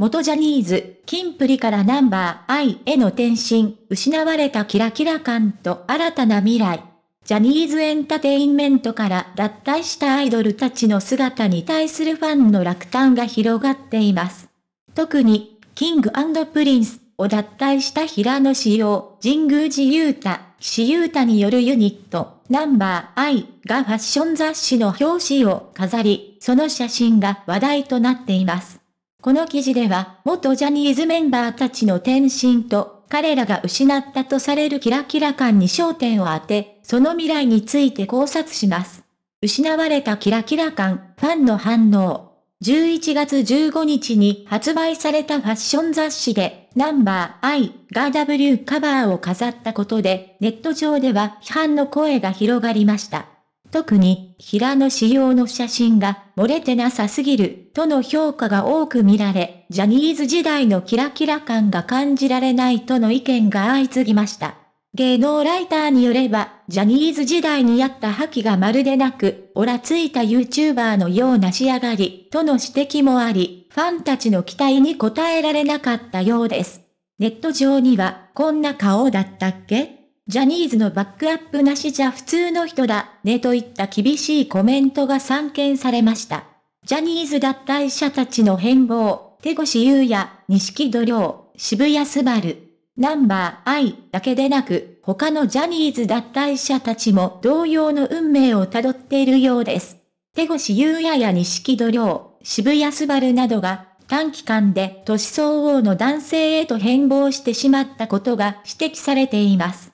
元ジャニーズ、キンプリからナンバーイへの転身、失われたキラキラ感と新たな未来。ジャニーズエンターテインメントから脱退したアイドルたちの姿に対するファンの落胆が広がっています。特に、キングプリンスを脱退した平野志陽、神宮寺雄太、岸優太によるユニット、ナンバーイがファッション雑誌の表紙を飾り、その写真が話題となっています。この記事では、元ジャニーズメンバーたちの転身と、彼らが失ったとされるキラキラ感に焦点を当て、その未来について考察します。失われたキラキラ感、ファンの反応。11月15日に発売されたファッション雑誌で、ナンバー I が W カバーを飾ったことで、ネット上では批判の声が広がりました。特に、平野紫耀の写真が漏れてなさすぎる、との評価が多く見られ、ジャニーズ時代のキラキラ感が感じられないとの意見が相次ぎました。芸能ライターによれば、ジャニーズ時代にあった覇気がまるでなく、オラついた YouTuber のような仕上がり、との指摘もあり、ファンたちの期待に応えられなかったようです。ネット上には、こんな顔だったっけジャニーズのバックアップなしじゃ普通の人だ、ねといった厳しいコメントが散見されました。ジャニーズ脱退者たちの変貌、手越優也、錦戸亮、渋谷すばる、ナンバー I だけでなく、他のジャニーズ脱退者たちも同様の運命をたどっているようです。手越優也や錦戸亮、渋谷すばるなどが、短期間で年相応の男性へと変貌してしまったことが指摘されています。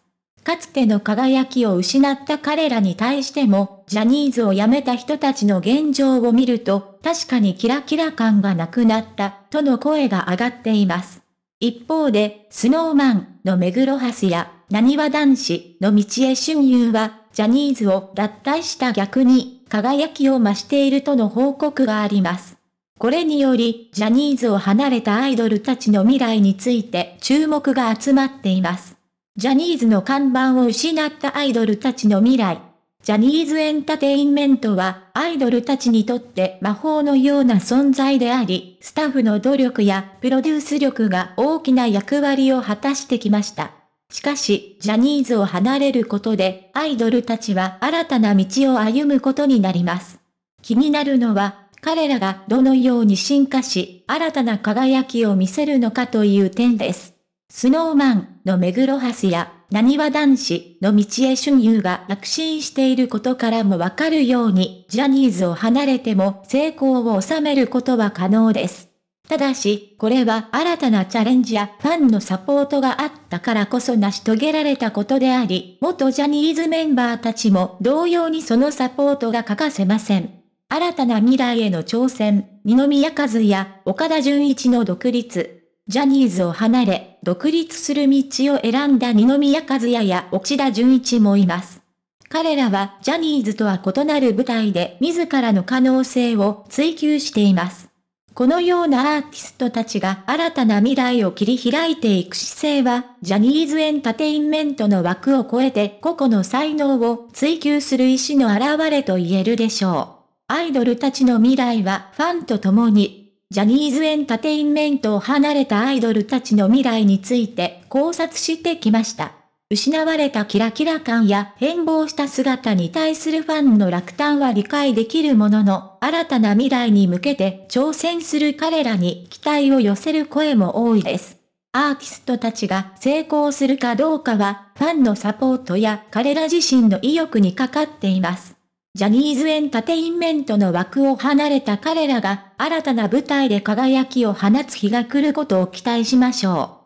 かつての輝きを失った彼らに対しても、ジャニーズを辞めた人たちの現状を見ると、確かにキラキラ感がなくなった、との声が上がっています。一方で、スノーマンの目黒橋や、なにわ男子の道へ俊優は、ジャニーズを脱退した逆に、輝きを増しているとの報告があります。これにより、ジャニーズを離れたアイドルたちの未来について注目が集まっています。ジャニーズの看板を失ったアイドルたちの未来。ジャニーズエンタテインメントは、アイドルたちにとって魔法のような存在であり、スタッフの努力やプロデュース力が大きな役割を果たしてきました。しかし、ジャニーズを離れることで、アイドルたちは新たな道を歩むことになります。気になるのは、彼らがどのように進化し、新たな輝きを見せるのかという点です。スノーマンの目黒橋や、なにわ男子の道へ春遊が躍進していることからもわかるように、ジャニーズを離れても成功を収めることは可能です。ただし、これは新たなチャレンジやファンのサポートがあったからこそ成し遂げられたことであり、元ジャニーズメンバーたちも同様にそのサポートが欠かせません。新たな未来への挑戦、二宮和也、岡田純一の独立、ジャニーズを離れ、独立する道を選んだ二宮和也や沖田純一もいます。彼らはジャニーズとは異なる舞台で自らの可能性を追求しています。このようなアーティストたちが新たな未来を切り開いていく姿勢は、ジャニーズエンタテインメントの枠を超えて個々の才能を追求する意思の表れと言えるでしょう。アイドルたちの未来はファンと共にジャニーズエンタテインメントを離れたアイドルたちの未来について考察してきました。失われたキラキラ感や変貌した姿に対するファンの落胆は理解できるものの、新たな未来に向けて挑戦する彼らに期待を寄せる声も多いです。アーティストたちが成功するかどうかは、ファンのサポートや彼ら自身の意欲にかかっています。ジャニーズエンタテインメントの枠を離れた彼らが新たな舞台で輝きを放つ日が来ることを期待しましょう。